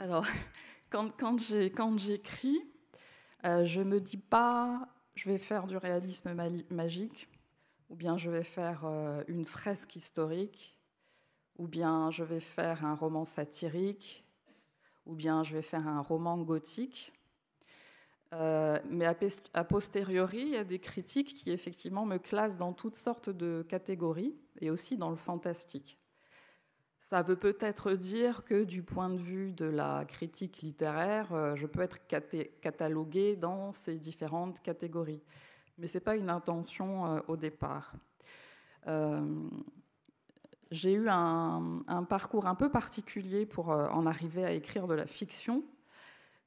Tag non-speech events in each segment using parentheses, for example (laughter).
Alors, (laughs) quand, j'écris, je euh, je me dis pas je vais faire du réalisme magique, ou bien je vais faire euh, une fresque historique, ou bien je vais faire un roman satirique, ou bien je vais faire un roman gothique. Euh, mais a posteriori, il y a des critiques qui effectivement me classent dans toutes sortes de catégories et aussi dans le fantastique. Ça veut peut-être dire que du point de vue de la critique littéraire, euh, je peux être cataloguée dans ces différentes catégories. Mais ce n'est pas une intention euh, au départ. Euh, j'ai eu un, parcours un peu particulier pour en arriver à écrire de la fiction.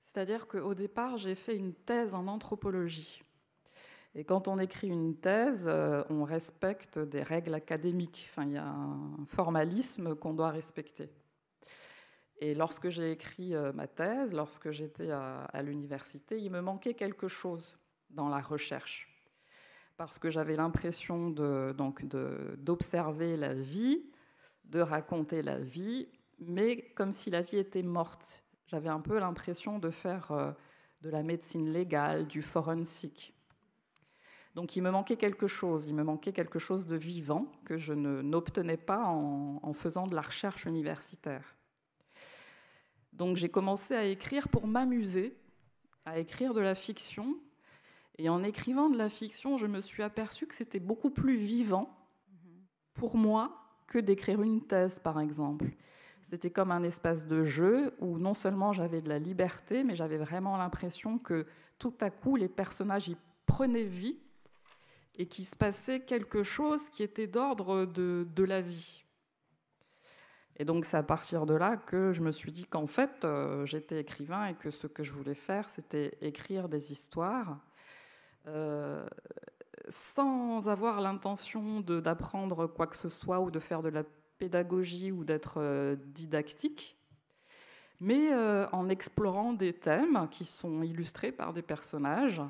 C'est-à-dire qu'au départ, j'ai fait une thèse en anthropologie. Et quand on écrit une thèse, euh, on respecte des règles académiques. Enfin, il y a un formalisme qu'on doit respecter. Et lorsque j'ai écrit euh, ma thèse, lorsque j'étais à, l'université, il me manquait quelque chose dans la recherche. Parce que j'avais l'impression donc d'observer la vie, de raconter la vie, mais comme si la vie était morte. J'avais un peu l'impression de faire euh, de la médecine légale, du forensique. Donc il me manquait quelque chose, il me manquait quelque chose de vivant que je n'obtenais pas en, faisant de la recherche universitaire. Donc j'ai commencé à écrire pour m'amuser, à écrire de la fiction. Et en écrivant de la fiction, je me suis aperçue que c'était beaucoup plus vivant pour moi que d'écrire une thèse, par exemple. C'était comme un espace de jeu où non seulement j'avais de la liberté, mais j'avais vraiment l'impression que tout à coup, les personnages y prenaient vie et qu'il se passait quelque chose qui était d'ordre de, la vie. Et donc c'est à partir de là que je me suis dit qu'en fait euh, j'étais écrivain et que ce que je voulais faire c'était écrire des histoires euh, sans avoir l'intention d'apprendre quoi que ce soit ou de faire de la pédagogie ou d'être euh, didactique, mais en explorant des thèmes qui sont illustrés par des personnages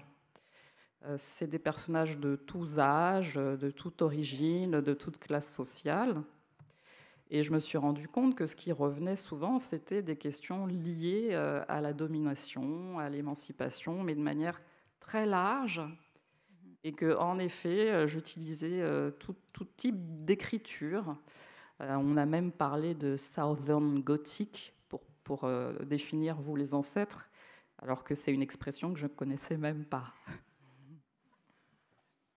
euh, c'est des personnages de tous âges, euh, de toute origine, de toute classe sociale. Et je me suis rendu compte que ce qui revenait souvent, c'était des questions liées euh, à la domination, à l'émancipation, mais de manière très large. Et que, en effet, j'utilisais tout, type d'écriture. On a même parlé de Southern Gothic pour définir vous les ancêtres, alors que c'est une expression que je ne connaissais même pas.